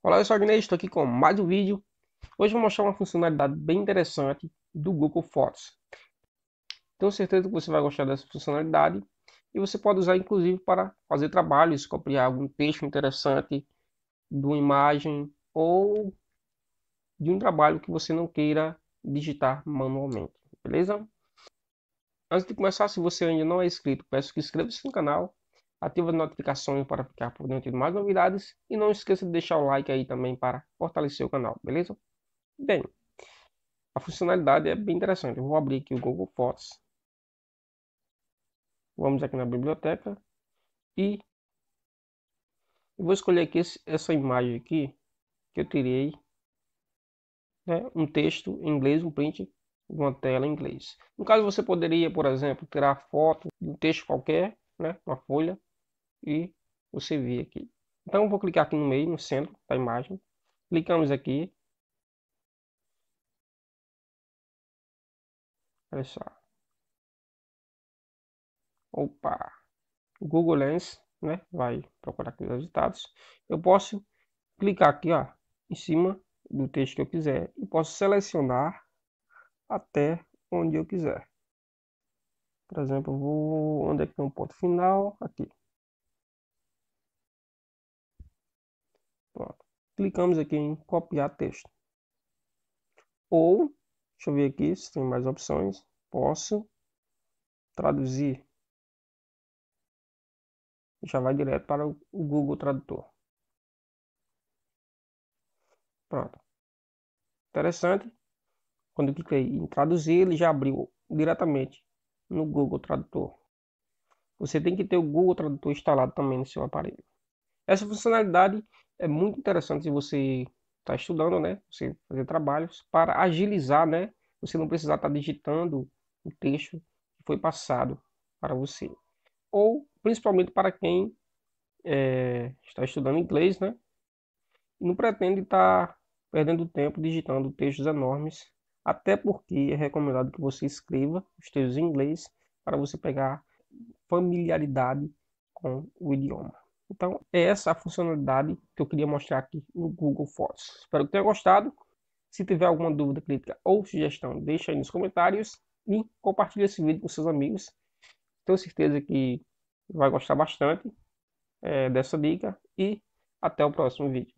Olá, eu sou o Agnei, estou aqui com mais um vídeo. Hoje vou mostrar uma funcionalidade bem interessante do Google Fotos. Tenho certeza que você vai gostar dessa funcionalidade e você pode usar inclusive para fazer trabalhos, copiar algum texto interessante de uma imagem ou de um trabalho que você não queira digitar manualmente, beleza? Antes de começar, se você ainda não é inscrito, peço que inscreva-se no canal ativa as notificações para ficar por dentro de mais novidades e não esqueça de deixar o like aí também para fortalecer o canal, beleza? Bem, a funcionalidade é bem interessante. Eu vou abrir aqui o Google Fotos. Vamos aqui na biblioteca e vou escolher aqui esse, essa imagem aqui que eu tirei, né? um texto em inglês, um print uma tela em inglês. No caso, você poderia, por exemplo, tirar foto de um texto qualquer, né? uma folha, e você vê aqui. Então eu vou clicar aqui no meio, no centro da imagem. Clicamos aqui. Olha só. Opa! O Google Lens, né? Vai procurar aqui os resultados. Eu posso clicar aqui, ó, em cima do texto que eu quiser e posso selecionar até onde eu quiser. Por exemplo, vou onde é que tem um ponto final aqui. Pronto. Clicamos aqui em copiar texto. Ou, deixa eu ver aqui se tem mais opções. Posso traduzir. Já vai direto para o Google Tradutor. Pronto. Interessante. Quando eu cliquei em traduzir, ele já abriu diretamente no Google Tradutor. Você tem que ter o Google Tradutor instalado também no seu aparelho. Essa funcionalidade é muito interessante você estar tá estudando, né? Você fazer trabalhos para agilizar, né? Você não precisar estar tá digitando o texto que foi passado para você. Ou, principalmente, para quem é, está estudando inglês, né? E não pretende estar tá perdendo tempo digitando textos enormes, até porque é recomendado que você escreva os textos em inglês para você pegar familiaridade com o idioma. Então, é essa a funcionalidade que eu queria mostrar aqui no Google Fotos. Espero que tenha gostado. Se tiver alguma dúvida, crítica ou sugestão, deixa aí nos comentários e compartilhe esse vídeo com seus amigos. Tenho certeza que vai gostar bastante é, dessa dica e até o próximo vídeo.